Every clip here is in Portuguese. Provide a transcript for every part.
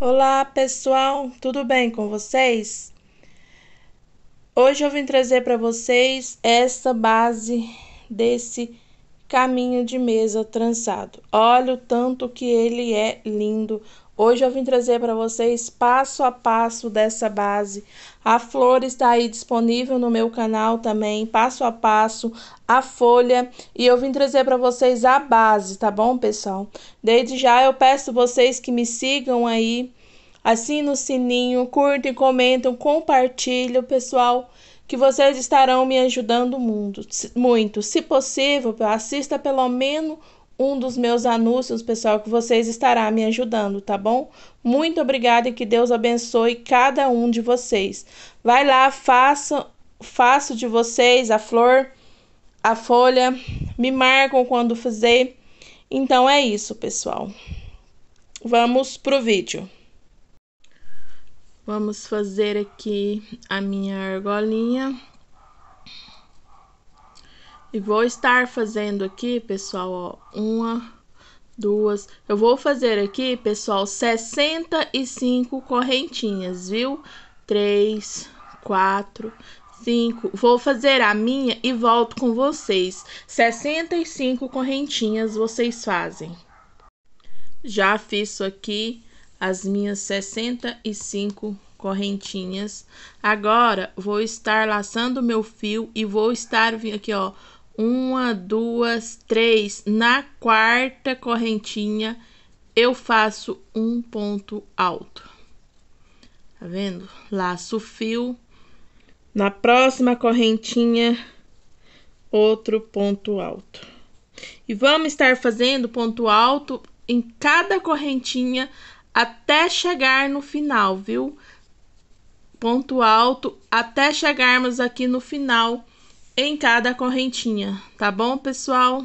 Olá pessoal, tudo bem com vocês? Hoje eu vim trazer para vocês essa base desse caminho de mesa trançado. Olha o tanto que ele é lindo, Hoje eu vim trazer para vocês passo a passo dessa base. A flor está aí disponível no meu canal também, passo a passo, a folha. E eu vim trazer para vocês a base, tá bom, pessoal? Desde já eu peço vocês que me sigam aí, assinem o sininho, curtem, comentam, compartilham, pessoal que vocês estarão me ajudando muito. Se possível, assista pelo menos um dos meus anúncios, pessoal, que vocês estará me ajudando, tá bom? Muito obrigada e que Deus abençoe cada um de vocês. Vai lá, faça, faço de vocês a flor, a folha, me marcam quando fizer. Então é isso, pessoal. Vamos pro vídeo. Vamos fazer aqui a minha argolinha. E vou estar fazendo aqui, pessoal, ó, uma, duas... Eu vou fazer aqui, pessoal, 65 correntinhas, viu? Três, quatro, cinco... Vou fazer a minha e volto com vocês. 65 correntinhas vocês fazem. Já fiz isso aqui, as minhas 65 correntinhas. Agora, vou estar laçando meu fio e vou estar aqui, ó uma, duas, três. Na quarta correntinha, eu faço um ponto alto. Tá vendo? Laço o fio. Na próxima correntinha, outro ponto alto. E vamos estar fazendo ponto alto em cada correntinha até chegar no final, viu? Ponto alto até chegarmos aqui no final em cada correntinha, tá bom, pessoal?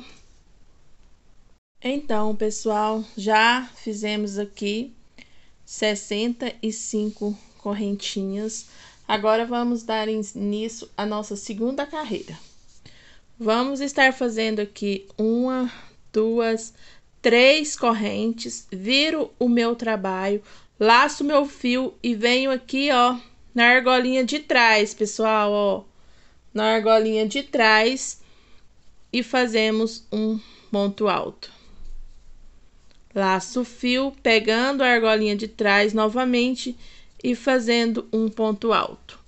Então, pessoal, já fizemos aqui 65 correntinhas. Agora, vamos dar início à nossa segunda carreira. Vamos estar fazendo aqui uma, duas, três correntes, viro o meu trabalho, laço meu fio e venho aqui, ó, na argolinha de trás, pessoal, ó na argolinha de trás e fazemos um ponto alto. Laço o fio, pegando a argolinha de trás novamente e fazendo um ponto alto.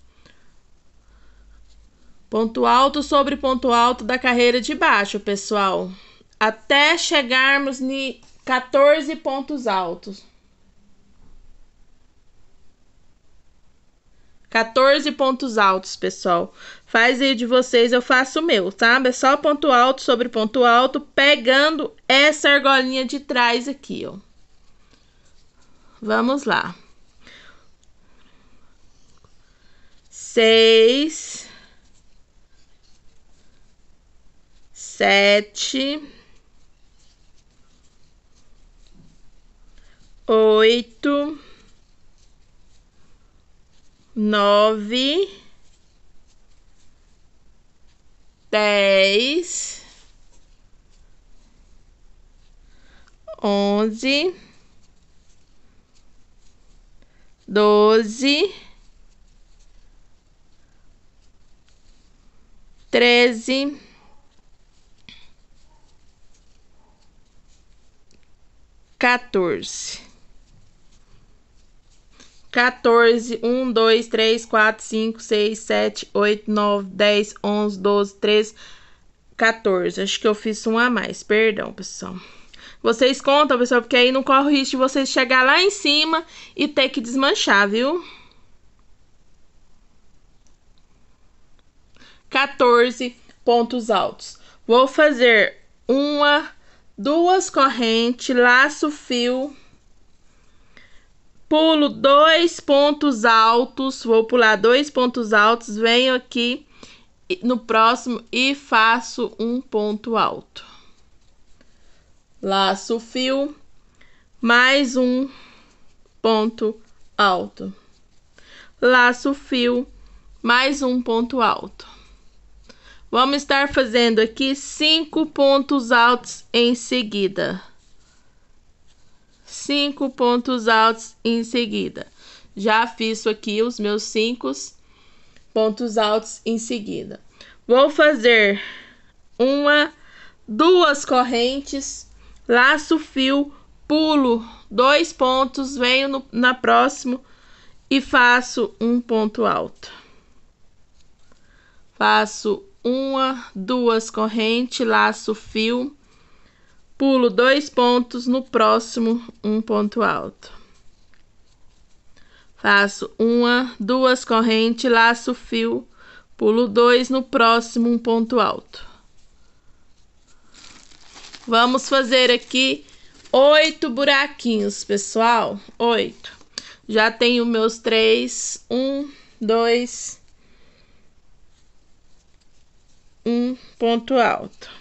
Ponto alto sobre ponto alto da carreira de baixo, pessoal. Até chegarmos em 14 pontos altos. 14 pontos altos, pessoal. Faz aí de vocês, eu faço o meu, sabe? É só ponto alto sobre ponto alto, pegando essa argolinha de trás aqui, ó. Vamos lá. Seis. Sete. Oito. Nove dez, onze, doze, treze, quatorze. 14, 1, 2, 3, 4, 5, 6, 7, 8, 9, 10, 11, 12, 13, 14. Acho que eu fiz um a mais, perdão, pessoal. Vocês contam, pessoal, porque aí não corre o risco de vocês chegar lá em cima e ter que desmanchar, viu? 14 pontos altos. Vou fazer uma, duas correntes, laço, fio pulo dois pontos altos, vou pular dois pontos altos, venho aqui no próximo e faço um ponto alto. Laço o fio, mais um ponto alto. Laço o fio, mais um ponto alto. Vamos estar fazendo aqui cinco pontos altos em seguida cinco pontos altos em seguida. Já fiz aqui os meus cinco pontos altos em seguida. Vou fazer uma, duas correntes, laço fio, pulo dois pontos, venho no, na próxima e faço um ponto alto. Faço uma, duas correntes, laço fio, Pulo dois pontos no próximo, um ponto alto. Faço uma, duas correntes, laço o fio, pulo dois no próximo, um ponto alto. Vamos fazer aqui oito buraquinhos, pessoal. Oito. Já tenho meus três. Um, dois. Um ponto alto.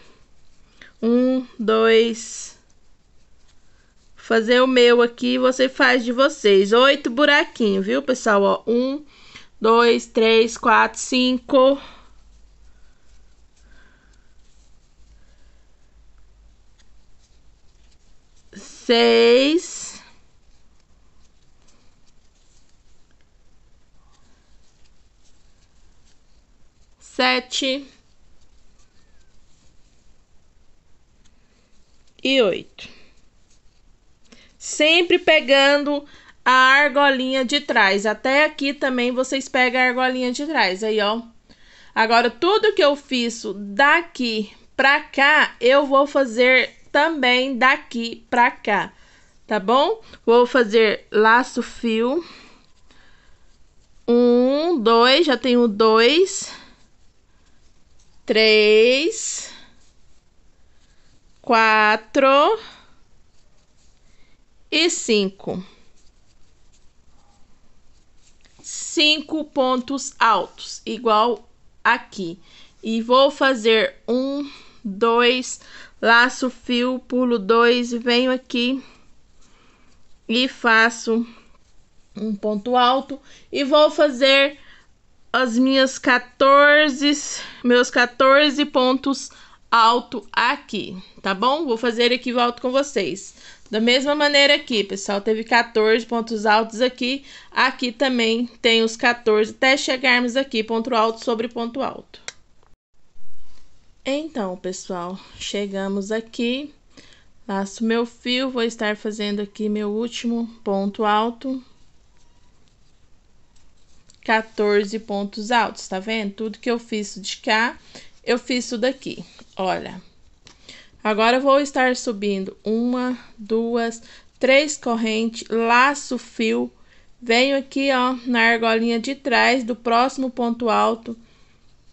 Um, dois. Fazer o meu aqui, você faz de vocês. Oito buraquinhos, viu, pessoal? Ó, um, dois, três, quatro, cinco. Seis. sete e 8. Sempre pegando a argolinha de trás. Até aqui também vocês pegam a argolinha de trás. Aí, ó. Agora, tudo que eu fiz daqui pra cá, eu vou fazer também daqui pra cá. Tá bom? Vou fazer laço fio. Um, dois, já tenho dois. Três quatro e cinco. Cinco pontos altos, igual aqui. E vou fazer um, dois, laço fio, pulo dois, venho aqui e faço um ponto alto. E vou fazer as minhas 14, meus 14 pontos altos alto aqui, tá bom? Vou fazer aqui volto com vocês. Da mesma maneira aqui, pessoal, teve 14 pontos altos aqui, aqui também tem os 14, até chegarmos aqui, ponto alto sobre ponto alto. Então, pessoal, chegamos aqui, laço meu fio, vou estar fazendo aqui meu último ponto alto. 14 pontos altos, tá vendo? Tudo que eu fiz de cá, eu fiz daqui. Olha, agora eu vou estar subindo uma, duas, três correntes, laço fio, venho aqui, ó, na argolinha de trás do próximo ponto alto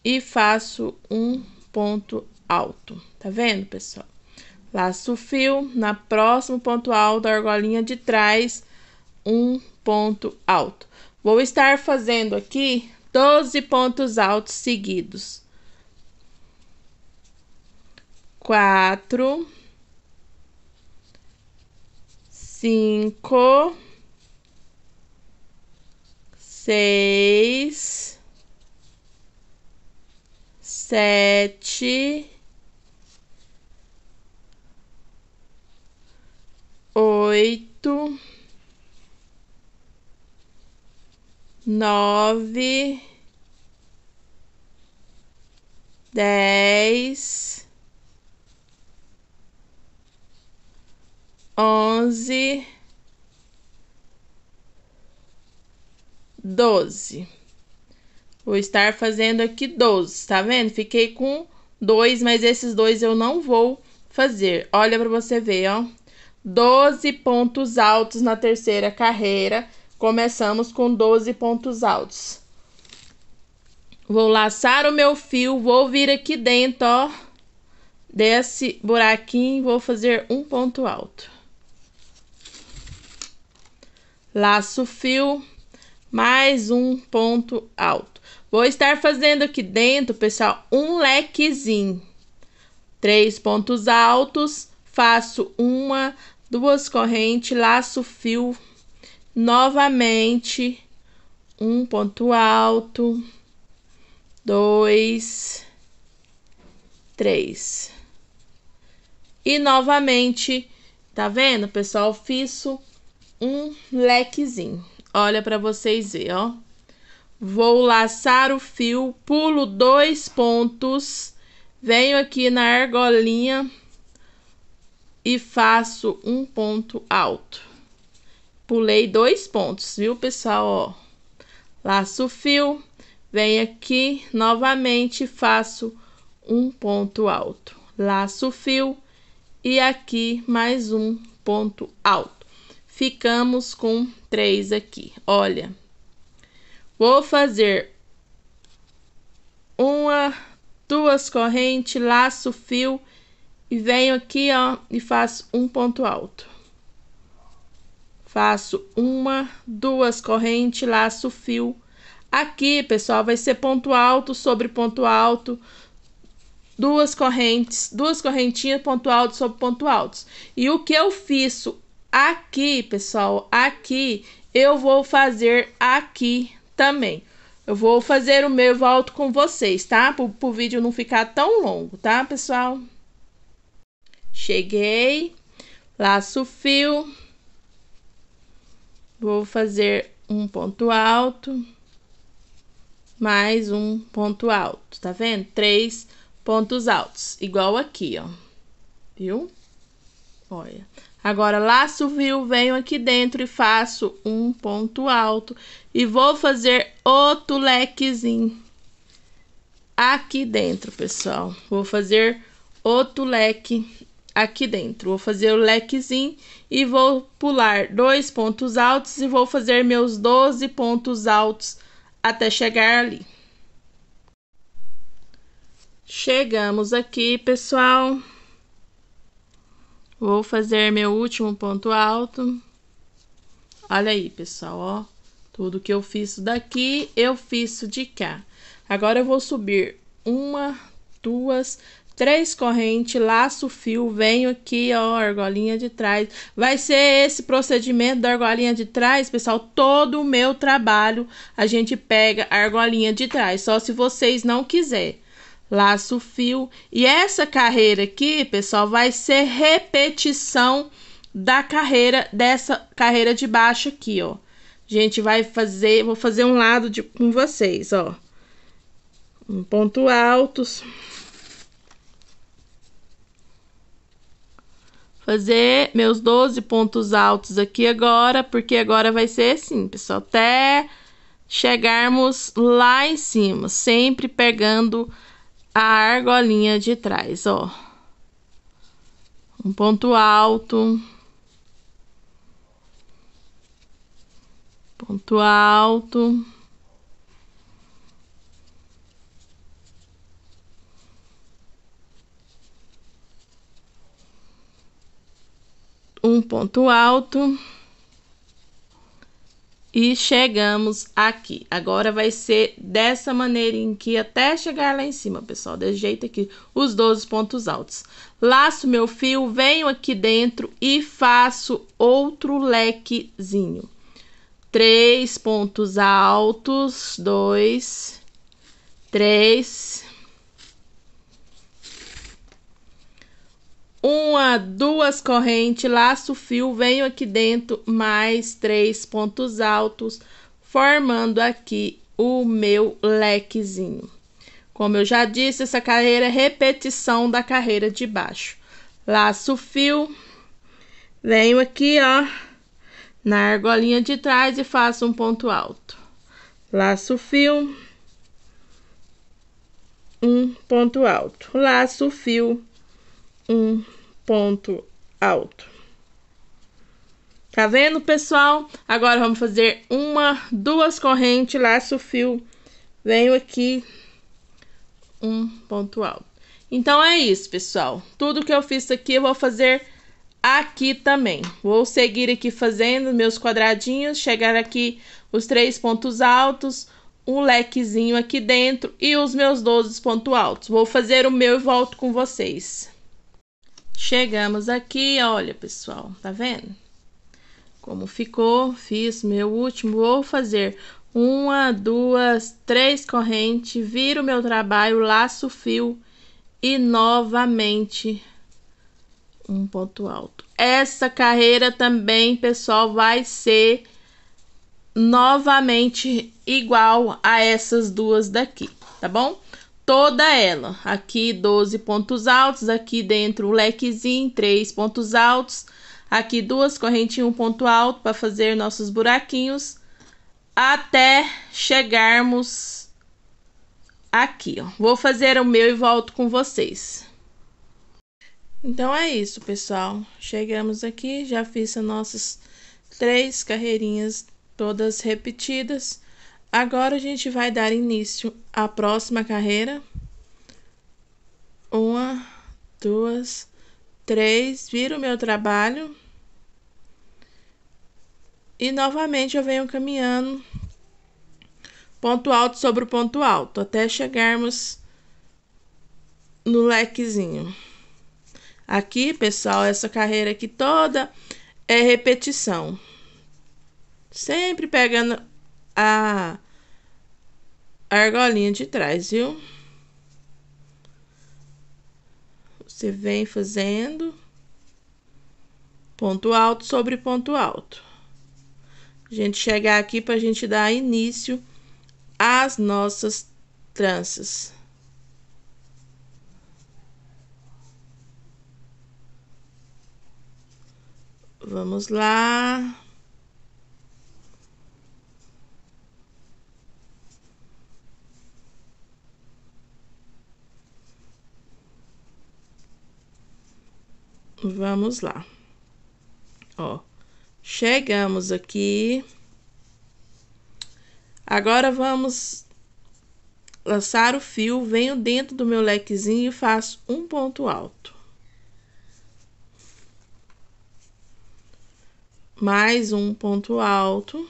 e faço um ponto alto. Tá vendo, pessoal? Laço fio, na próximo ponto alto, argolinha de trás, um ponto alto. Vou estar fazendo aqui 12 pontos altos seguidos quatro, cinco, seis, sete, oito, nove, dez. onze, doze. Vou estar fazendo aqui 12, tá vendo? Fiquei com dois, mas esses dois eu não vou fazer. Olha para você ver, ó. 12 pontos altos na terceira carreira. Começamos com 12 pontos altos. Vou laçar o meu fio, vou vir aqui dentro, ó. Desse buraquinho, vou fazer um ponto alto laço fio, mais um ponto alto. Vou estar fazendo aqui dentro, pessoal, um lequezinho. Três pontos altos, faço uma, duas correntes, laço fio, novamente, um ponto alto, dois, três. E novamente, tá vendo, pessoal? fiz um lequezinho. Olha para vocês ver, ó. Vou laçar o fio, pulo dois pontos, venho aqui na argolinha e faço um ponto alto. Pulei dois pontos, viu, pessoal? Ó, laço o fio, venho aqui novamente e faço um ponto alto. Laço o fio e aqui mais um ponto alto. Ficamos com três aqui. Olha, vou fazer uma, duas correntes, laço, fio e venho aqui, ó, e faço um ponto alto. Faço uma, duas correntes, laço, fio. Aqui, pessoal, vai ser ponto alto sobre ponto alto, duas correntes, duas correntinhas, ponto alto sobre ponto alto. E o que eu fiz aqui, pessoal, aqui, eu vou fazer aqui também. Eu vou fazer o meu volto com vocês, tá? Para o vídeo não ficar tão longo, tá, pessoal? Cheguei, laço o fio, vou fazer um ponto alto, mais um ponto alto, tá vendo? Três pontos altos, igual aqui, ó, viu? Olha. Agora, laço viu, venho aqui dentro e faço um ponto alto. E vou fazer outro lequezinho. Aqui dentro, pessoal. Vou fazer outro leque aqui dentro. Vou fazer o lequezinho e vou pular dois pontos altos e vou fazer meus 12 pontos altos até chegar ali. Chegamos aqui, pessoal. Vou fazer meu último ponto alto. Olha aí, pessoal, ó. Tudo que eu fiz daqui, eu fiz de cá. Agora eu vou subir uma, duas, três correntes, laço fio, venho aqui, ó, argolinha de trás. Vai ser esse procedimento da argolinha de trás, pessoal, todo o meu trabalho a gente pega a argolinha de trás, só se vocês não quiserem laço o fio. E essa carreira aqui, pessoal, vai ser repetição da carreira dessa carreira de baixo aqui, ó. Gente, vai fazer, vou fazer um lado de, com vocês, ó. Um ponto altos. Fazer meus 12 pontos altos aqui agora, porque agora vai ser assim, pessoal, até chegarmos lá em cima, sempre pegando a argolinha de trás, ó. Um ponto alto. Ponto alto. Um ponto alto. E chegamos aqui. Agora vai ser dessa maneira em que até chegar lá em cima, pessoal. Desse jeito aqui, os 12 pontos altos. Laço meu fio, venho aqui dentro e faço outro lequezinho. Três pontos altos, dois, três, uma, duas correntes, laço fio, venho aqui dentro, mais três pontos altos, formando aqui o meu lequezinho. Como eu já disse, essa carreira é repetição da carreira de baixo. Laço fio, venho aqui, ó, na argolinha de trás e faço um ponto alto. Laço fio, um ponto alto. Laço fio, um ponto alto. Tá vendo, pessoal? Agora vamos fazer uma, duas correntes, laço o fio, venho aqui, um ponto alto. Então é isso, pessoal. Tudo que eu fiz aqui eu vou fazer aqui também. Vou seguir aqui fazendo meus quadradinhos, chegar aqui os três pontos altos, um lequezinho aqui dentro e os meus 12 pontos altos. Vou fazer o meu e volto com vocês. Chegamos aqui, olha pessoal, tá vendo? Como ficou, fiz meu último, vou fazer uma, duas, três correntes, viro meu trabalho, laço fio e novamente um ponto alto. Essa carreira também, pessoal, vai ser novamente igual a essas duas daqui, tá bom? toda ela. Aqui 12 pontos altos, aqui dentro o lequezinho, 3 pontos altos, aqui duas correntinhas, um ponto alto para fazer nossos buraquinhos até chegarmos aqui, ó. Vou fazer o meu e volto com vocês. Então é isso, pessoal. Chegamos aqui, já fiz as nossas três carreirinhas todas repetidas. Agora a gente vai dar início à próxima carreira. Uma, duas, três, viro o meu trabalho. E novamente eu venho caminhando ponto alto sobre o ponto alto até chegarmos no lequezinho. Aqui, pessoal, essa carreira aqui toda é repetição. Sempre pegando a, argolinha de trás, viu? Você vem fazendo ponto alto sobre ponto alto. A gente chegar aqui para a gente dar início às nossas tranças. Vamos lá. Vamos lá. Ó, chegamos aqui. Agora vamos lançar o fio, venho dentro do meu lequezinho e faço um ponto alto. Mais um ponto alto.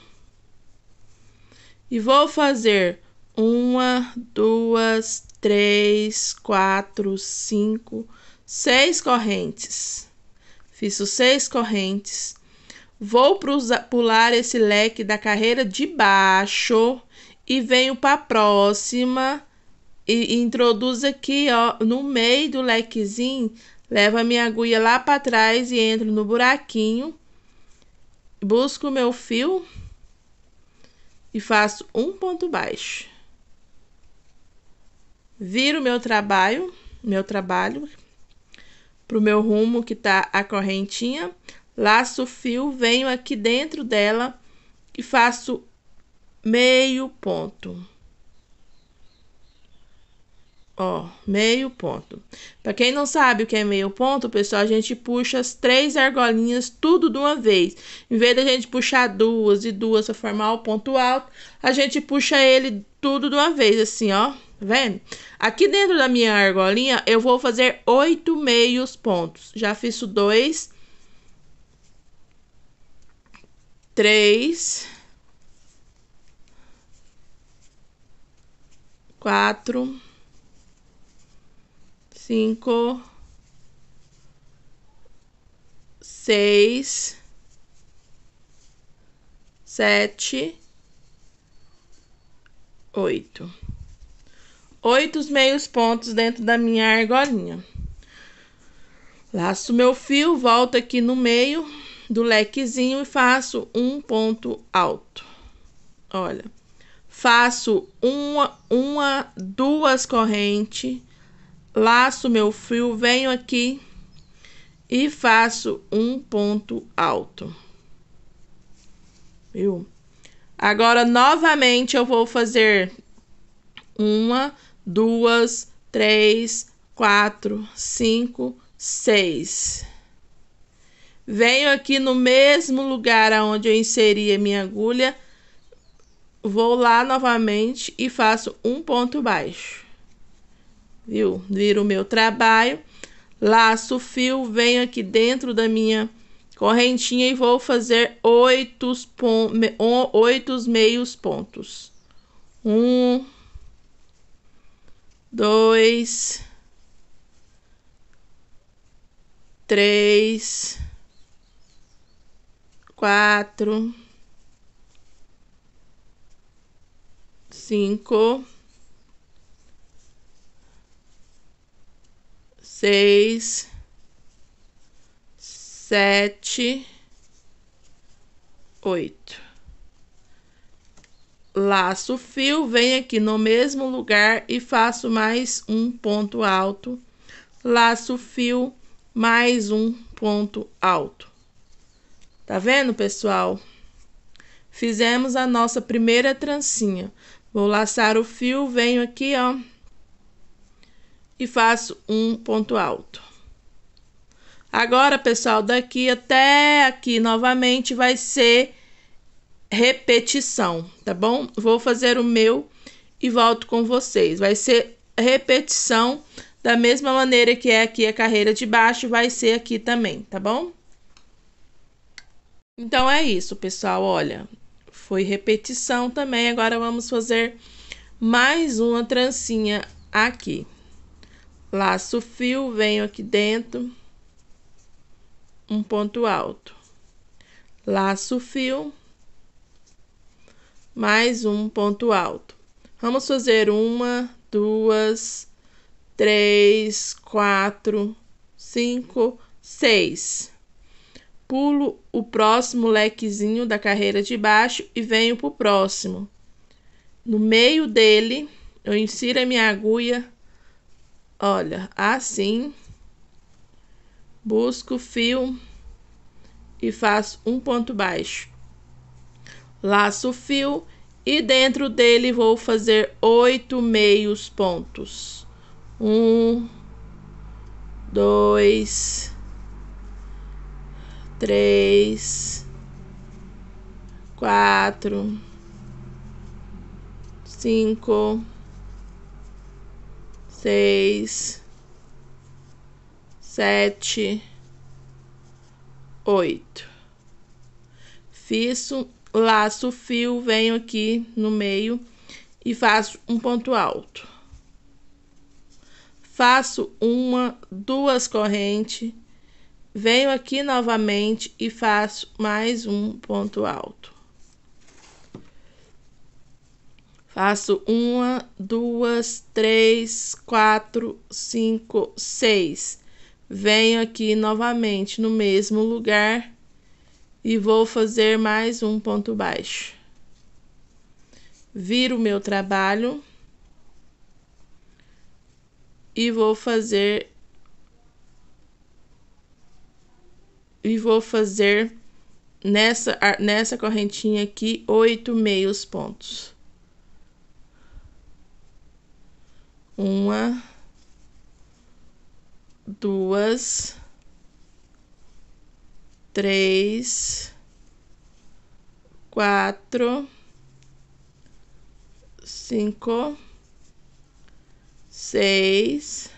E vou fazer uma, duas, três, quatro, cinco, seis correntes. Fiz seis correntes. Vou pular esse leque da carreira de baixo e venho para a próxima e introduzo aqui, ó, no meio do lequezinho, levo a minha agulha lá para trás e entro no buraquinho. Busco o meu fio e faço um ponto baixo. Viro meu trabalho, meu trabalho pro meu rumo que tá a correntinha, laço o fio, venho aqui dentro dela e faço meio ponto. Ó, meio ponto. Para quem não sabe o que é meio ponto, pessoal, a gente puxa as três argolinhas tudo de uma vez. Em vez da gente puxar duas e duas para formar o ponto alto, a gente puxa ele tudo de uma vez, assim, ó vendo? Aqui dentro da minha argolinha, eu vou fazer oito meios pontos. Já fiz dois. Três. Quatro. Cinco. Seis. Sete. Oito oito meios pontos dentro da minha argolinha. Laço meu fio, volto aqui no meio do lequezinho e faço um ponto alto. Olha, faço uma, uma duas correntes, laço meu fio, venho aqui e faço um ponto alto. Viu? Agora, novamente, eu vou fazer uma duas, três, quatro, cinco, seis. Venho aqui no mesmo lugar aonde eu inseri a minha agulha, vou lá novamente e faço um ponto baixo. Viu? Viro o meu trabalho, laço o fio, venho aqui dentro da minha correntinha e vou fazer oito, oito meios pontos. Um, dois, três, quatro, cinco, seis, sete, oito laço o fio, venho aqui no mesmo lugar e faço mais um ponto alto, laço o fio, mais um ponto alto. Tá vendo, pessoal? Fizemos a nossa primeira trancinha. Vou laçar o fio, venho aqui, ó, e faço um ponto alto. Agora, pessoal, daqui até aqui novamente vai ser repetição, tá bom? Vou fazer o meu e volto com vocês. Vai ser repetição da mesma maneira que é aqui a carreira de baixo, vai ser aqui também, tá bom? Então é isso, pessoal, olha, foi repetição também, agora vamos fazer mais uma trancinha aqui. Laço fio, venho aqui dentro, um ponto alto. Laço fio, mais um ponto alto. Vamos fazer uma, duas, três, quatro, cinco, seis. Pulo o próximo lequezinho da carreira de baixo e venho para o próximo. No meio dele, eu insiro a minha agulha, olha, assim, busco o fio e faço um ponto baixo laço o fio e dentro dele vou fazer oito meios pontos. Um, dois, três, quatro, cinco, seis, sete, oito. Fiz laço o fio, venho aqui no meio e faço um ponto alto. Faço uma, duas correntes, venho aqui novamente e faço mais um ponto alto. Faço uma, duas, três, quatro, cinco, seis. Venho aqui novamente no mesmo lugar e vou fazer mais um ponto baixo. Viro o meu trabalho e vou fazer e vou fazer nessa nessa correntinha aqui oito meios pontos. Uma, duas, três, quatro, cinco, seis,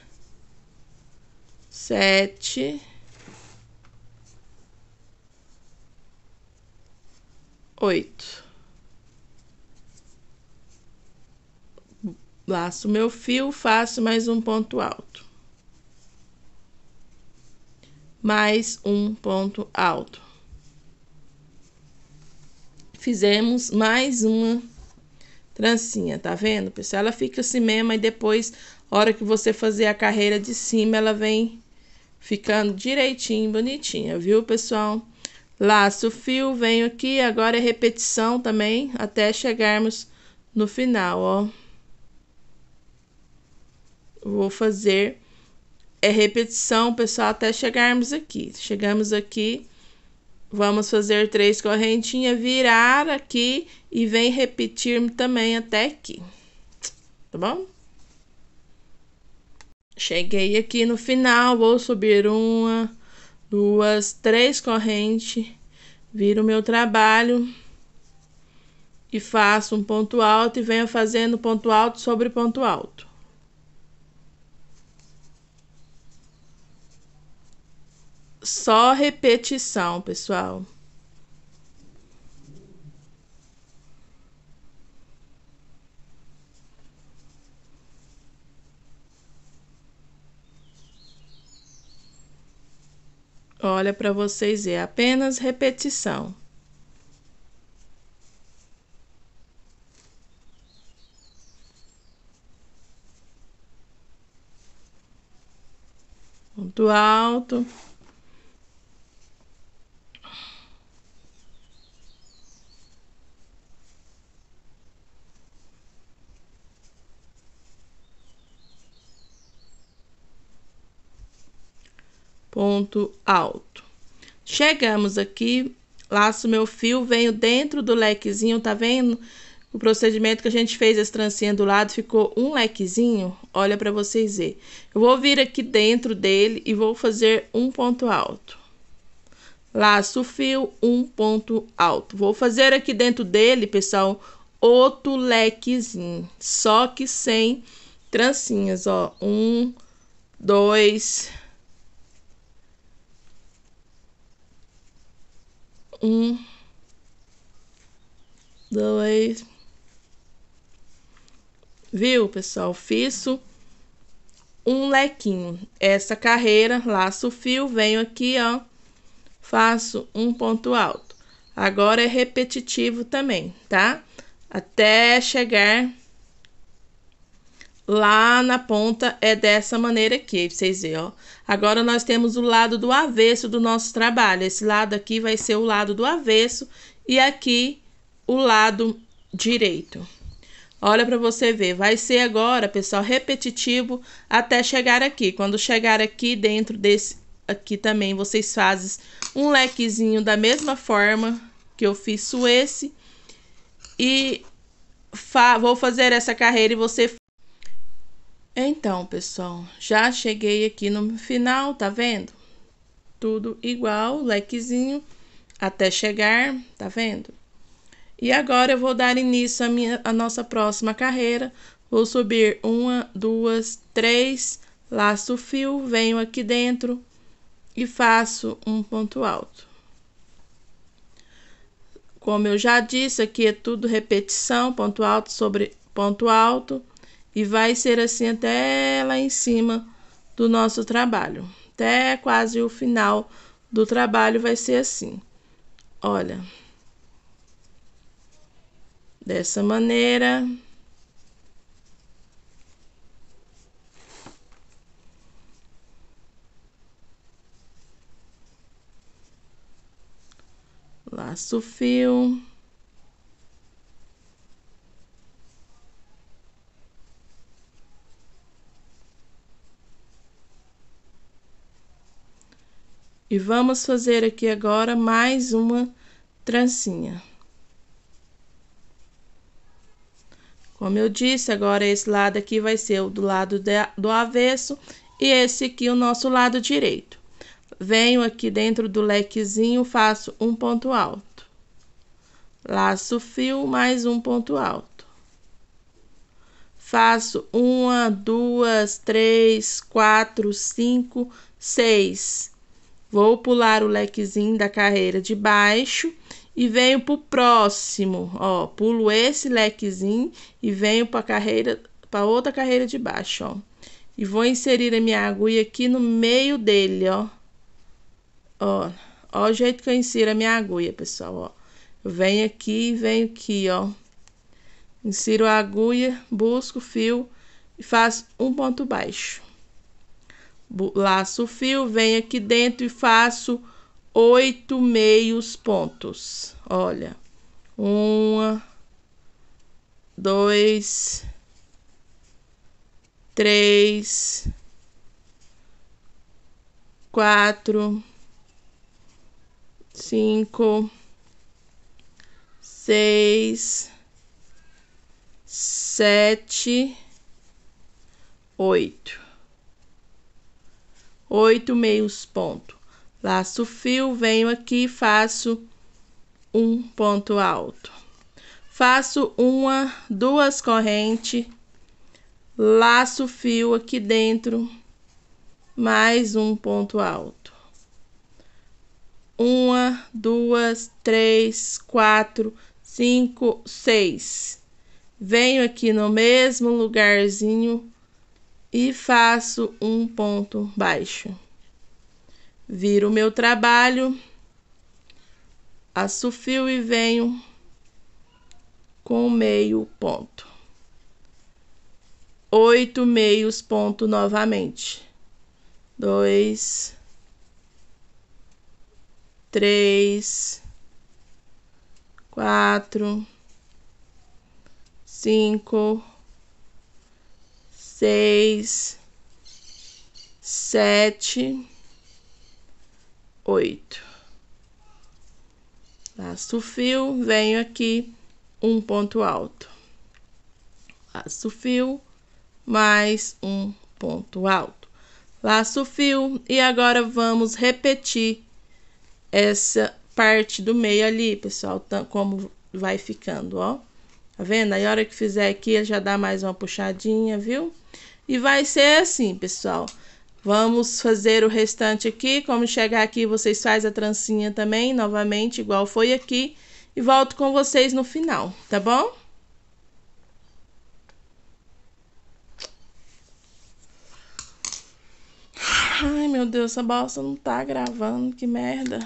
sete, oito. Laço meu fio, faço mais um ponto alto mais um ponto alto. Fizemos mais uma trancinha, tá vendo, pessoal? Ela fica assim mesmo e depois, hora que você fazer a carreira de cima, ela vem ficando direitinho, bonitinha, viu, pessoal? Laço fio, venho aqui, agora é repetição também, até chegarmos no final, ó. Vou fazer é repetição, pessoal, até chegarmos aqui. Chegamos aqui, vamos fazer três correntinhas, virar aqui e vem repetir também até aqui, tá bom? Cheguei aqui no final, vou subir uma, duas, três correntes, viro o meu trabalho e faço um ponto alto e venho fazendo ponto alto sobre ponto alto. Só repetição, pessoal. Olha para vocês é apenas repetição. Ponto alto. ponto alto. Chegamos aqui, laço meu fio, venho dentro do lequezinho, tá vendo? O procedimento que a gente fez as trancinha do lado ficou um lequezinho, olha para vocês verem. Eu vou vir aqui dentro dele e vou fazer um ponto alto. Laço o fio, um ponto alto. Vou fazer aqui dentro dele, pessoal, outro lequezinho, só que sem trancinhas, ó. Um, dois, Um, dois. Viu, pessoal? Fiz um lequinho. Essa carreira, laço o fio, venho aqui, ó, faço um ponto alto. Agora é repetitivo também, tá? Até chegar Lá na ponta é dessa maneira aqui, vocês vêem ó. Agora nós temos o lado do avesso do nosso trabalho. Esse lado aqui vai ser o lado do avesso e aqui o lado direito. Olha para você ver, vai ser agora, pessoal, repetitivo até chegar aqui. Quando chegar aqui dentro desse aqui também, vocês fazem um lequezinho da mesma forma que eu fiz esse. E fa vou fazer essa carreira e você então, pessoal, já cheguei aqui no final, tá vendo? Tudo igual, lequezinho, até chegar, tá vendo? E agora eu vou dar início à, minha, à nossa próxima carreira. Vou subir uma, duas, três, laço o fio, venho aqui dentro e faço um ponto alto. Como eu já disse, aqui é tudo repetição, ponto alto sobre ponto alto e vai ser assim até lá em cima do nosso trabalho. Até quase o final do trabalho vai ser assim. Olha. Dessa maneira. Laço fio. E vamos fazer aqui agora mais uma trancinha. Como eu disse, agora esse lado aqui vai ser o do lado de, do avesso e esse aqui o nosso lado direito. Venho aqui dentro do lequezinho, faço um ponto alto. Laço fio, mais um ponto alto. Faço uma, duas, três, quatro, cinco, seis Vou pular o lequezinho da carreira de baixo e venho para o próximo. Ó, pulo esse lequezinho e venho para a carreira, para outra carreira de baixo, ó. E vou inserir a minha agulha aqui no meio dele, ó. Ó, ó o jeito que eu insiro a minha agulha, pessoal, ó. Eu venho aqui e venho aqui, ó. Insiro a agulha, busco o fio e faço um ponto baixo laço o fio, venho aqui dentro e faço oito meios pontos. Olha, um, dois, três, quatro, cinco, seis, sete, oito oito meios ponto. Laço fio, venho aqui, faço um ponto alto. Faço uma, duas correntes, laço fio aqui dentro, mais um ponto alto. Uma, duas, três, quatro, cinco, seis. Venho aqui no mesmo lugarzinho e faço um ponto baixo. Viro meu trabalho, assufio e venho com meio ponto. Oito meios ponto novamente. Dois, três, quatro, cinco, seis, sete, oito. Laço o fio, venho aqui um ponto alto. Laço o fio, mais um ponto alto. Laço o fio e agora vamos repetir essa parte do meio ali, pessoal, como vai ficando, ó. Tá vendo? Aí a hora que fizer aqui, ele já dá mais uma puxadinha, viu? E vai ser assim, pessoal. Vamos fazer o restante aqui. Como chegar aqui, vocês fazem a trancinha também, novamente, igual foi aqui. E volto com vocês no final, tá bom? Ai, meu Deus, essa balsa não tá gravando, que merda.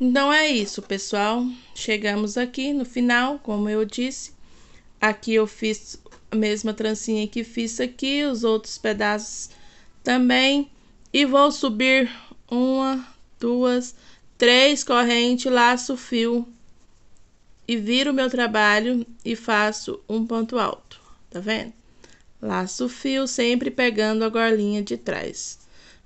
Então é isso, pessoal. Chegamos aqui no final, como eu disse. Aqui eu fiz a mesma trancinha que fiz aqui, os outros pedaços também. E vou subir uma, duas, três correntes, laço fio. E viro meu trabalho e faço um ponto alto, tá vendo? Laço fio, sempre pegando a gorlinha de trás.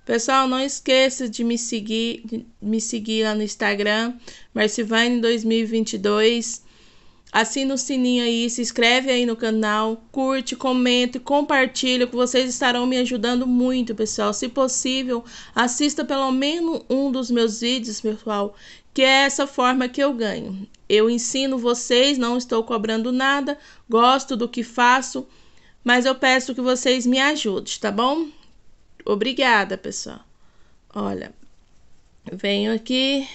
Pessoal, não esqueça de me seguir, de me seguir lá no Instagram, Marcivane2022. Assina o sininho aí, se inscreve aí no canal, curte, comenta, compartilha, que vocês estarão me ajudando muito, pessoal. Se possível, assista pelo menos um dos meus vídeos, pessoal, que é essa forma que eu ganho. Eu ensino vocês, não estou cobrando nada, gosto do que faço, mas eu peço que vocês me ajudem, tá bom? Obrigada, pessoal. Olha, venho aqui.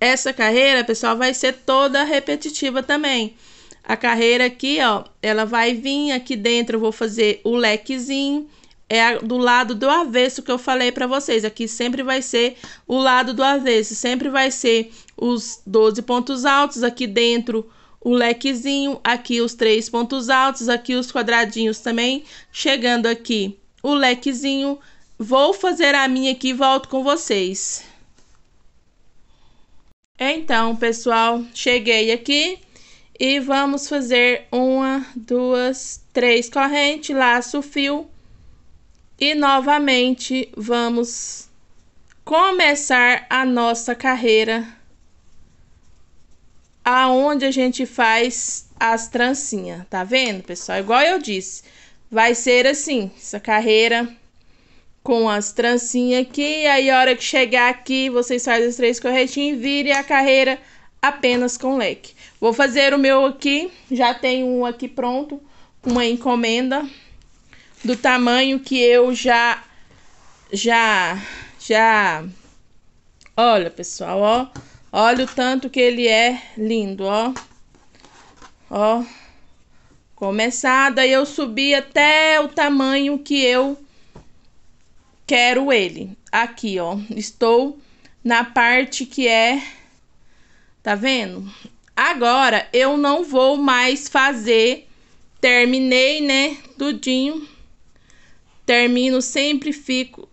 Essa carreira, pessoal, vai ser toda repetitiva também. A carreira aqui, ó, ela vai vir aqui dentro, eu vou fazer o lequezinho. É do lado do avesso que eu falei para vocês. Aqui sempre vai ser o lado do avesso, sempre vai ser os 12 pontos altos aqui dentro o lequezinho, aqui os três pontos altos, aqui os quadradinhos também, chegando aqui o lequezinho, vou fazer a minha aqui e volto com vocês. Então, pessoal, cheguei aqui e vamos fazer uma, duas, três correntes, laço fio e novamente vamos começar a nossa carreira aonde a gente faz as trancinhas, tá vendo, pessoal? Igual eu disse, vai ser assim, essa carreira com as trancinhas aqui, aí a hora que chegar aqui, vocês fazem as três corretinhas e virem a carreira apenas com leque. Vou fazer o meu aqui, já tenho um aqui pronto, uma encomenda do tamanho que eu já já já Olha, pessoal, ó. Olha o tanto que ele é lindo, ó. Ó. Começada, eu subi até o tamanho que eu quero ele. Aqui, ó. Estou na parte que é... Tá vendo? Agora, eu não vou mais fazer... Terminei, né? Tudinho. Termino, sempre fico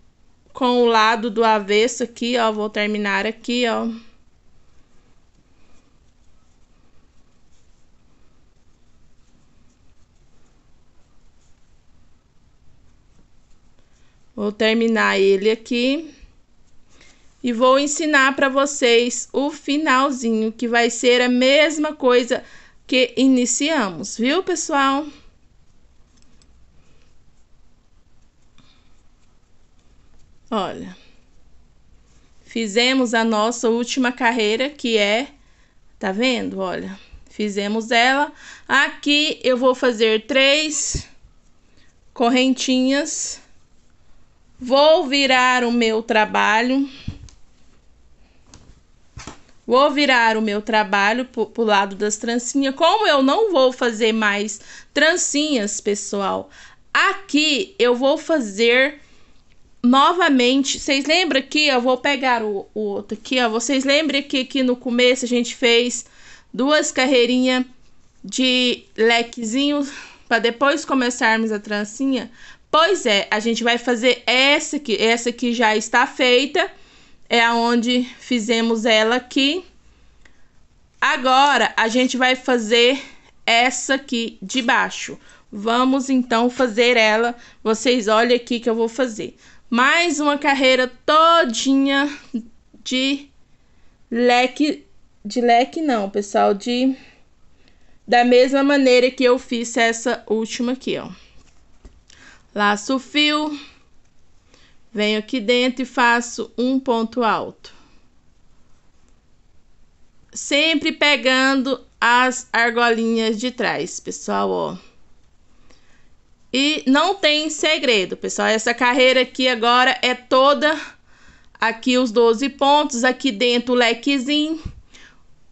com o lado do avesso aqui, ó. Vou terminar aqui, ó. Vou terminar ele aqui. E vou ensinar para vocês o finalzinho, que vai ser a mesma coisa que iniciamos, viu, pessoal? Olha, fizemos a nossa última carreira, que é, tá vendo? Olha, fizemos ela. Aqui eu vou fazer três correntinhas Vou virar o meu trabalho. Vou virar o meu trabalho pro, pro lado das trancinhas. Como eu não vou fazer mais trancinhas, pessoal, aqui eu vou fazer novamente. Vocês lembram aqui? Eu vou pegar o, o outro aqui, ó. Vocês lembram que aqui no começo a gente fez duas carreirinhas de lequezinho para depois começarmos a trancinha? Pois é, a gente vai fazer essa aqui. Essa aqui já está feita. É aonde fizemos ela aqui. Agora, a gente vai fazer essa aqui de baixo. Vamos, então, fazer ela. Vocês olhem aqui que eu vou fazer. Mais uma carreira todinha de leque... De leque não, pessoal, de... Da mesma maneira que eu fiz essa última aqui, ó. Laço o fio, venho aqui dentro e faço um ponto alto. Sempre pegando as argolinhas de trás, pessoal, ó. E não tem segredo, pessoal. Essa carreira aqui agora é toda aqui os 12 pontos, aqui dentro o lequezinho,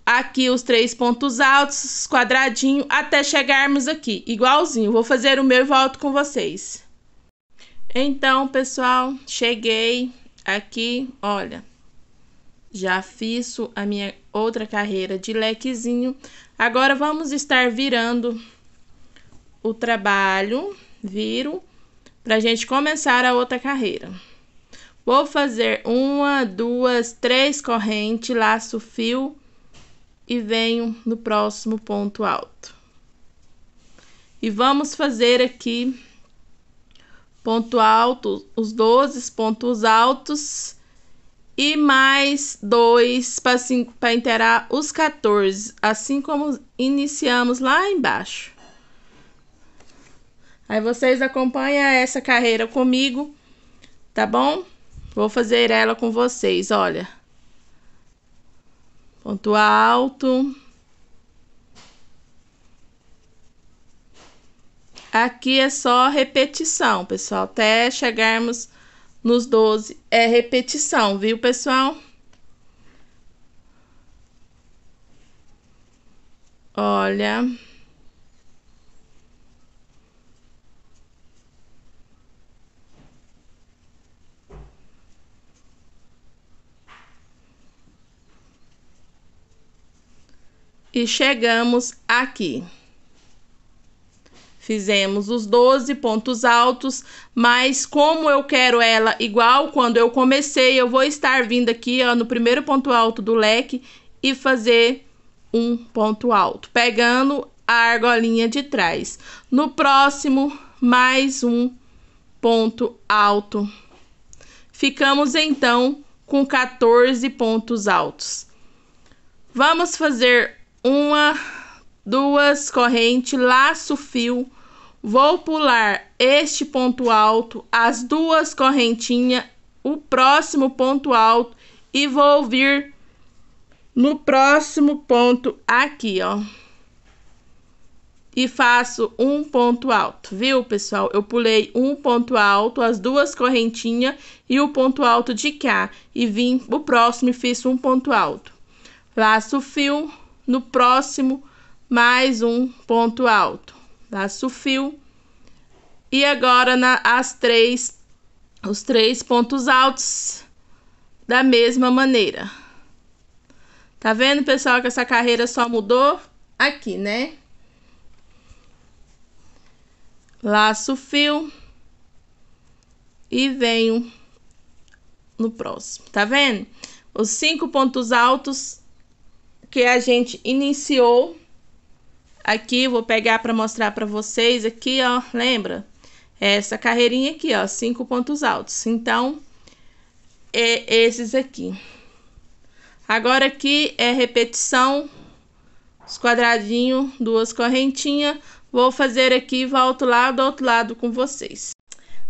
aqui os três pontos altos, quadradinho, até chegarmos aqui, igualzinho. Vou fazer o meu e volto com vocês. Então, pessoal, cheguei aqui, olha, já fiz a minha outra carreira de lequezinho. Agora vamos estar virando o trabalho, viro, para gente começar a outra carreira. Vou fazer uma, duas, três correntes, laço fio e venho no próximo ponto alto. E vamos fazer aqui ponto alto, os 12 pontos altos e mais dois para inteirar os 14, assim como iniciamos lá embaixo. Aí vocês acompanham essa carreira comigo, tá bom? Vou fazer ela com vocês, olha. Ponto alto. Aqui é só repetição, pessoal. Até chegarmos nos 12 é repetição, viu, pessoal? Olha. E chegamos aqui. Fizemos os 12 pontos altos, mas como eu quero ela igual quando eu comecei, eu vou estar vindo aqui ó, no primeiro ponto alto do leque e fazer um ponto alto, pegando a argolinha de trás. No próximo, mais um ponto alto. Ficamos então com 14 pontos altos. Vamos fazer uma, duas correntes, laço fio Vou pular este ponto alto, as duas correntinhas, o próximo ponto alto e vou vir no próximo ponto aqui, ó. E faço um ponto alto, viu, pessoal? Eu pulei um ponto alto, as duas correntinhas e o ponto alto de cá. E vim o próximo e fiz um ponto alto. Laço o fio, no próximo, mais um ponto alto laço tá? fio E agora na, as três, os três pontos altos da mesma maneira. Tá vendo, pessoal, que essa carreira só mudou aqui, né? Laço fio e venho no próximo, tá vendo? Os cinco pontos altos que a gente iniciou Aqui, vou pegar para mostrar para vocês aqui, ó, lembra? É essa carreirinha aqui, ó, cinco pontos altos. Então, é esses aqui. Agora aqui é repetição, os quadradinhos, duas correntinhas. Vou fazer aqui, volto lá do outro lado com vocês.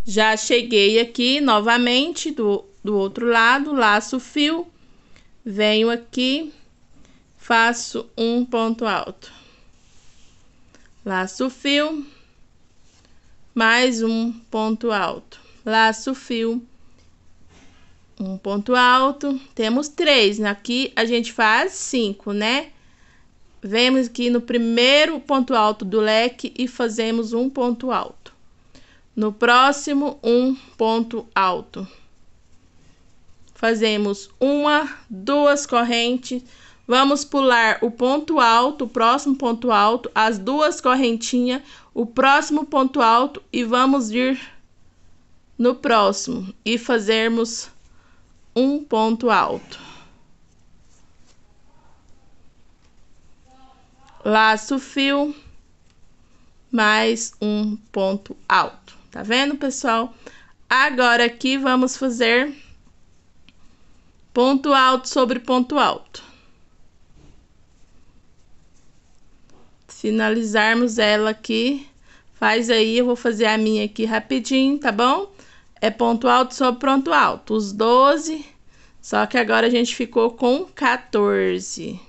Já cheguei aqui novamente do, do outro lado, laço o fio, venho aqui, faço um ponto alto laço fio, mais um ponto alto, laço fio, um ponto alto, temos três, aqui a gente faz cinco, né? Vemos que no primeiro ponto alto do leque e fazemos um ponto alto. No próximo, um ponto alto. Fazemos uma, duas correntes Vamos pular o ponto alto, o próximo ponto alto, as duas correntinhas, o próximo ponto alto e vamos vir no próximo e fazermos um ponto alto. Laço fio, mais um ponto alto. Tá vendo, pessoal? Agora aqui vamos fazer ponto alto sobre ponto alto. finalizarmos ela aqui, faz aí, eu vou fazer a minha aqui rapidinho, tá bom? É ponto alto sobre ponto alto, os 12, só que agora a gente ficou com 14.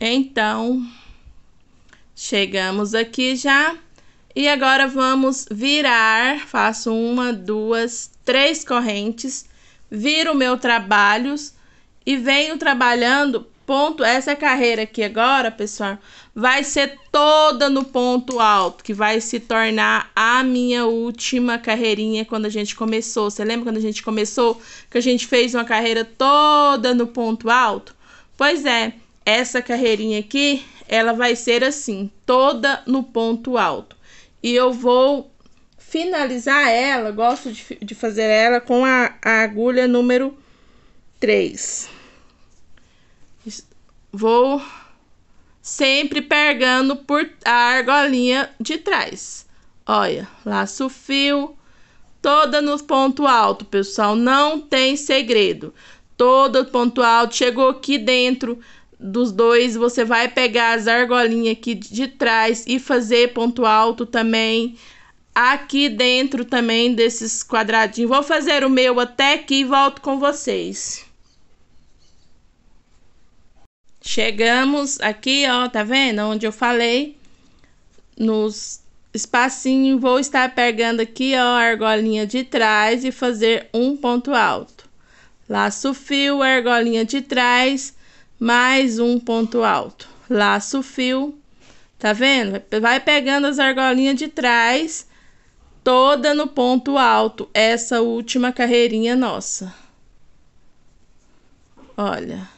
Então, chegamos aqui já. E agora vamos virar, faço uma, duas, três correntes, viro meu trabalho e venho trabalhando ponto. Essa carreira aqui agora, pessoal, vai ser toda no ponto alto, que vai se tornar a minha última carreirinha quando a gente começou. Você lembra quando a gente começou que a gente fez uma carreira toda no ponto alto? Pois é, essa carreirinha aqui, ela vai ser assim, toda no ponto alto. E eu vou finalizar ela, gosto de, de fazer ela com a, a agulha número 3. Vou sempre pegando por a argolinha de trás. Olha, laço o fio, toda no ponto alto, pessoal, não tem segredo. Toda ponto alto, chegou aqui dentro, dos dois, você vai pegar as argolinhas aqui de trás e fazer ponto alto também. Aqui dentro também desses quadradinhos. Vou fazer o meu até aqui e volto com vocês. Chegamos aqui, ó, tá vendo? Onde eu falei. Nos espacinho, vou estar pegando aqui, ó, a argolinha de trás e fazer um ponto alto. Laço fio, argolinha de trás mais um ponto alto. Laço fio, tá vendo? Vai pegando as argolinhas de trás, toda no ponto alto, essa última carreirinha nossa. Olha.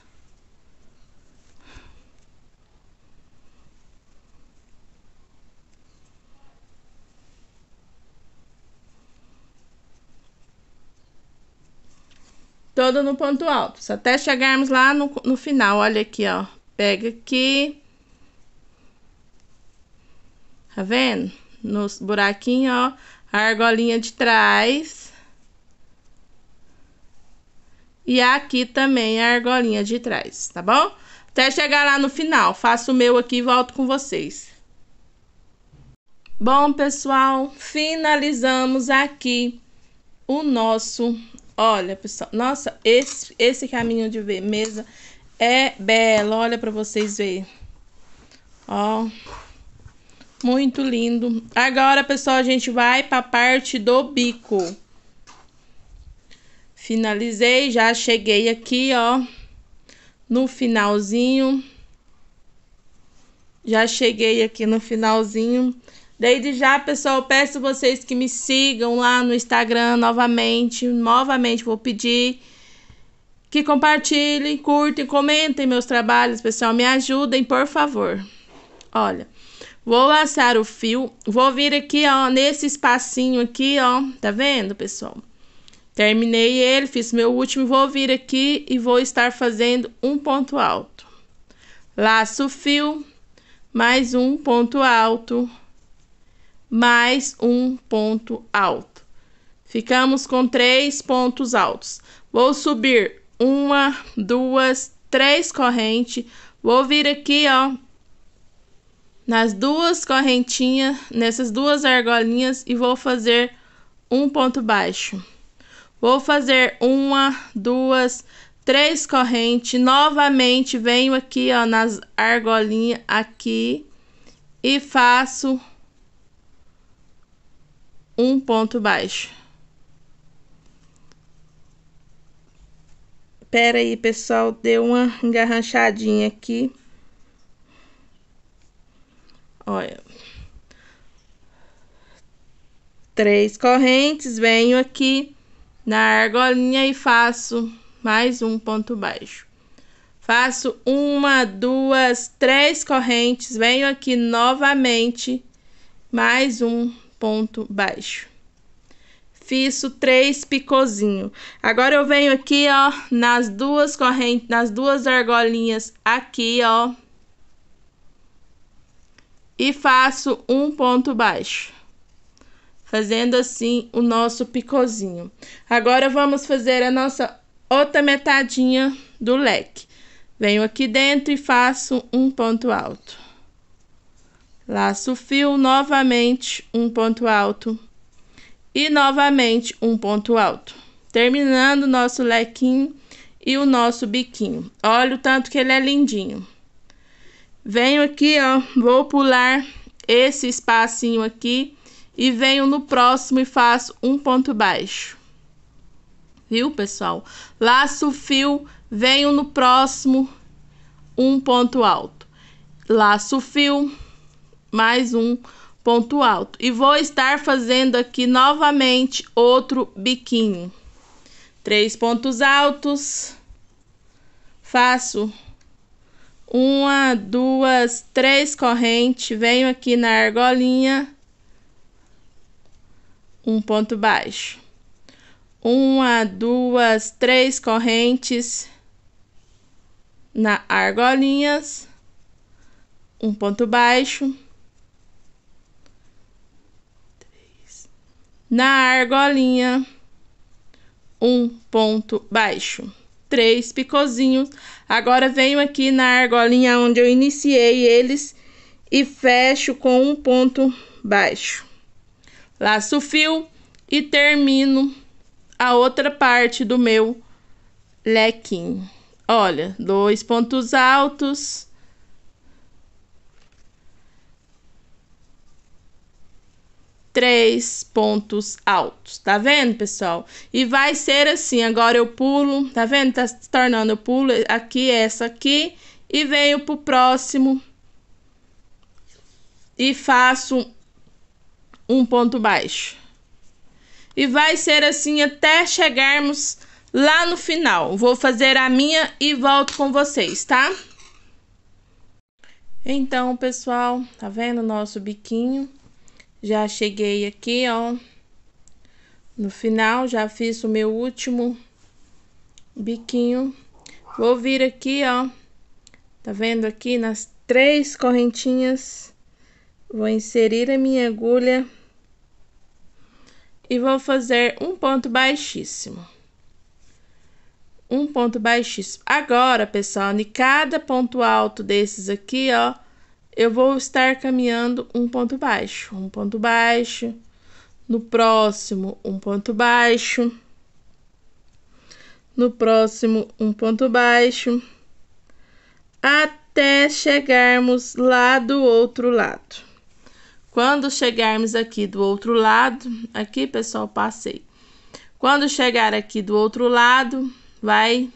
todo no ponto alto, até chegarmos lá no, no final. Olha aqui, ó, pega aqui, tá vendo? Nos buraquinho, ó, a argolinha de trás. E aqui também a argolinha de trás, tá bom? Até chegar lá no final, faço o meu aqui e volto com vocês. Bom, pessoal, finalizamos aqui o nosso Olha, pessoal, nossa, esse, esse caminho de vermelha é belo. Olha para vocês verem. Ó, muito lindo. Agora, pessoal, a gente vai para a parte do bico. Finalizei, já cheguei aqui, ó, no finalzinho. Já cheguei aqui no finalzinho. Desde já, pessoal, peço vocês que me sigam lá no Instagram novamente. Novamente vou pedir que compartilhem, curtem, comentem meus trabalhos, pessoal. Me ajudem, por favor. Olha, vou laçar o fio. Vou vir aqui, ó, nesse espacinho aqui, ó. Tá vendo, pessoal? Terminei ele, fiz meu último. Vou vir aqui e vou estar fazendo um ponto alto. Laço o fio, mais um ponto alto mais um ponto alto. Ficamos com três pontos altos. Vou subir uma, duas, três correntes. Vou vir aqui, ó, nas duas correntinhas, nessas duas argolinhas e vou fazer um ponto baixo. Vou fazer uma, duas, três correntes. Novamente venho aqui, ó, nas argolinhas aqui e faço um ponto baixo. Pera aí, pessoal, deu uma engarranchadinha aqui. Olha. Três correntes, venho aqui na argolinha e faço mais um ponto baixo. Faço uma, duas, três correntes, venho aqui novamente, mais um ponto baixo. Fiz três picozinho. Agora eu venho aqui, ó, nas duas correntes, nas duas argolinhas aqui, ó. E faço um ponto baixo. Fazendo assim o nosso picozinho. Agora vamos fazer a nossa outra metadinha do leque. Venho aqui dentro e faço um ponto alto. Laço fio novamente um ponto alto e novamente um ponto alto. Terminando nosso lequinho e o nosso biquinho. Olha o tanto que ele é lindinho. Venho aqui, ó, vou pular esse espacinho aqui e venho no próximo e faço um ponto baixo. Viu, pessoal? Laço fio, venho no próximo, um ponto alto. Laço fio, mais um ponto alto. E vou estar fazendo aqui novamente outro biquinho. Três pontos altos. Faço uma, duas, três correntes. Venho aqui na argolinha. Um ponto baixo. Uma, duas, três correntes na argolinhas. Um ponto baixo na argolinha, um ponto baixo, três picozinhos. Agora venho aqui na argolinha onde eu iniciei eles e fecho com um ponto baixo. Laço o fio e termino a outra parte do meu lequinho. Olha, dois pontos altos três pontos altos, tá vendo, pessoal? E vai ser assim, agora eu pulo, tá vendo? Tá se tornando, eu pulo aqui, essa aqui, e venho pro próximo e faço um ponto baixo. E vai ser assim até chegarmos lá no final. Vou fazer a minha e volto com vocês, tá? Então, pessoal, tá vendo o nosso biquinho? Já cheguei aqui, ó. No final, já fiz o meu último biquinho. Vou vir aqui, ó. Tá vendo aqui nas três correntinhas? Vou inserir a minha agulha. E vou fazer um ponto baixíssimo. Um ponto baixíssimo. Agora, pessoal, em cada ponto alto desses aqui, ó eu vou estar caminhando um ponto baixo, um ponto baixo, no próximo, um ponto baixo, no próximo, um ponto baixo, até chegarmos lá do outro lado. Quando chegarmos aqui do outro lado, aqui pessoal, passei. Quando chegar aqui do outro lado, vai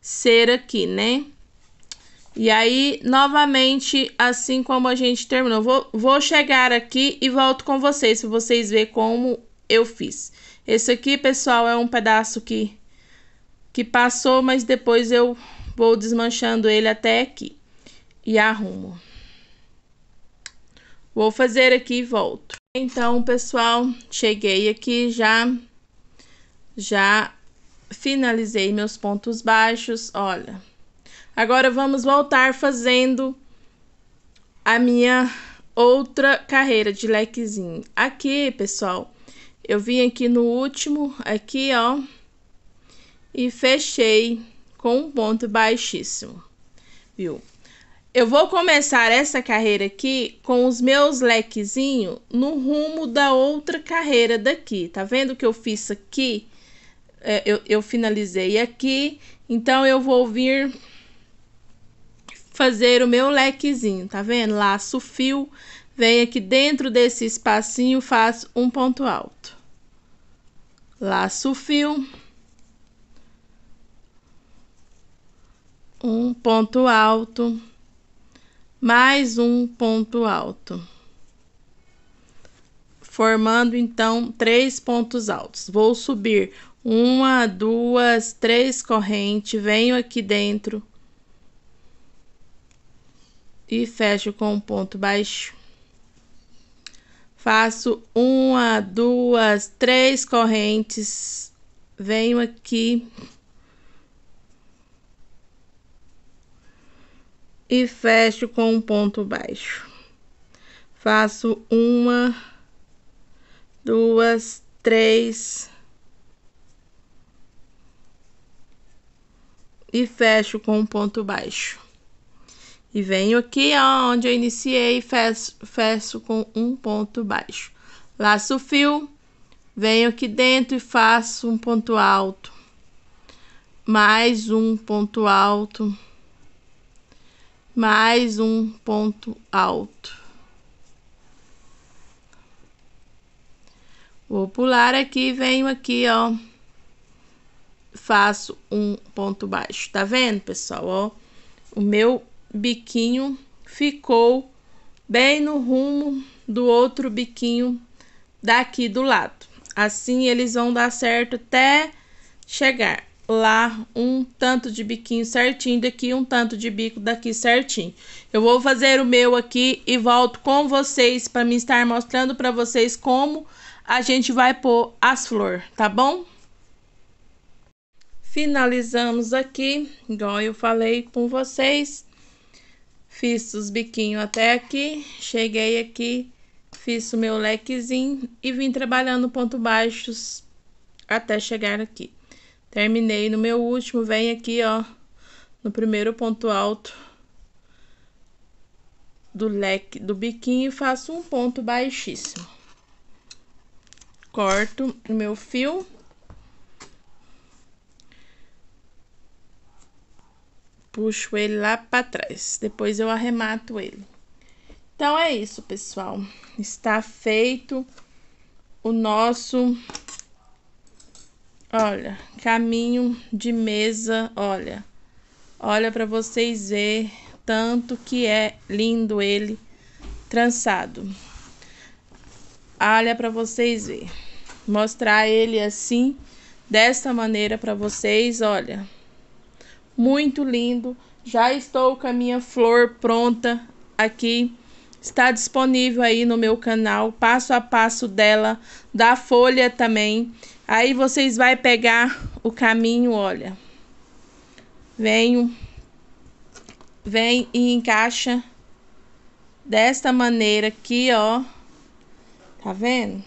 ser aqui, né? E aí, novamente, assim como a gente terminou, vou, vou chegar aqui e volto com vocês, para vocês verem como eu fiz. Esse aqui, pessoal, é um pedaço que, que passou, mas depois eu vou desmanchando ele até aqui. E arrumo. Vou fazer aqui e volto. Então, pessoal, cheguei aqui já. Já finalizei meus pontos baixos. Olha. Agora vamos voltar fazendo a minha outra carreira de lequezinho. Aqui, pessoal, eu vim aqui no último, aqui, ó, e fechei com um ponto baixíssimo, viu? Eu vou começar essa carreira aqui com os meus lequezinho no rumo da outra carreira daqui. Tá vendo que eu fiz aqui? É, eu, eu finalizei aqui, então eu vou vir fazer o meu lequezinho, tá vendo? Laço fio, venho aqui dentro desse espacinho, faço um ponto alto. Laço fio. Um ponto alto. Mais um ponto alto. Formando, então, três pontos altos. Vou subir uma, duas, três correntes, venho aqui dentro e fecho com um ponto baixo. Faço uma, duas, três correntes. Venho aqui. E fecho com um ponto baixo. Faço uma, duas, três. E fecho com um ponto baixo. E venho aqui onde eu iniciei e fecho com um ponto baixo. Laço o fio, venho aqui dentro e faço um ponto alto. Mais um ponto alto. Mais um ponto alto. Vou pular aqui, venho aqui, ó. Faço um ponto baixo. Tá vendo, pessoal? Ó, o meu biquinho ficou bem no rumo do outro biquinho daqui do lado. Assim eles vão dar certo até chegar lá um tanto de biquinho certinho daqui, um tanto de bico daqui certinho. Eu vou fazer o meu aqui e volto com vocês para me estar mostrando para vocês como a gente vai pôr as flores, tá bom? Finalizamos aqui, igual eu falei com vocês. Fiz os biquinhos até aqui, cheguei aqui, fiz o meu lequezinho e vim trabalhando ponto baixos até chegar aqui. Terminei no meu último, vem aqui, ó, no primeiro ponto alto do leque do biquinho e faço um ponto baixíssimo. Corto o meu fio puxo ele lá para trás. Depois eu arremato ele. Então é isso, pessoal. Está feito o nosso Olha, caminho de mesa, olha. Olha para vocês ver tanto que é lindo ele trançado. Olha para vocês ver. Mostrar ele assim, dessa maneira para vocês, olha muito lindo. Já estou com a minha flor pronta aqui. Está disponível aí no meu canal, passo a passo dela, da folha também. Aí vocês vai pegar o caminho, olha. Venho vem e encaixa desta maneira aqui, ó. Tá vendo?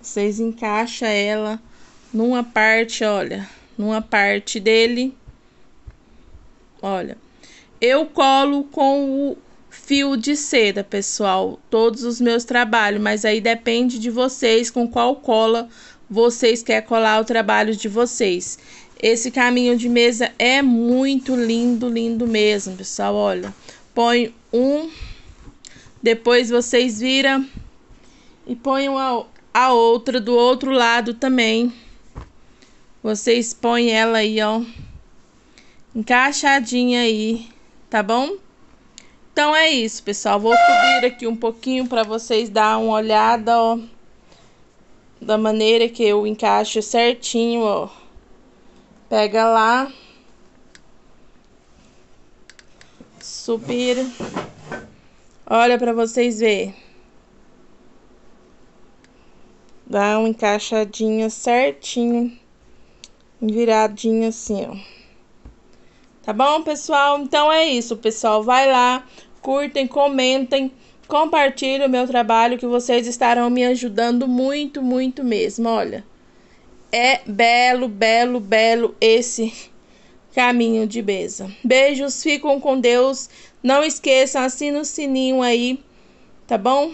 Vocês encaixam ela numa parte, olha numa parte dele. Olha, eu colo com o fio de seda, pessoal, todos os meus trabalhos, mas aí depende de vocês com qual cola vocês querem colar o trabalho de vocês. Esse caminho de mesa é muito lindo, lindo mesmo, pessoal, olha. Põe um, depois vocês viram e põem a, a outra do outro lado também. Vocês põem ela aí, ó. Encaixadinha aí, tá bom? Então é isso, pessoal. Vou subir aqui um pouquinho para vocês dar uma olhada, ó. Da maneira que eu encaixo certinho, ó. Pega lá. Subir. Olha para vocês verem. Dá um encaixadinha certinho viradinho assim, ó. Tá bom, pessoal? Então é isso, pessoal. Vai lá, curtem, comentem, compartilhem o meu trabalho que vocês estarão me ajudando muito, muito mesmo. Olha, é belo, belo, belo esse caminho de Beza. Beijos, ficam com Deus. Não esqueçam, assina o sininho aí, tá bom?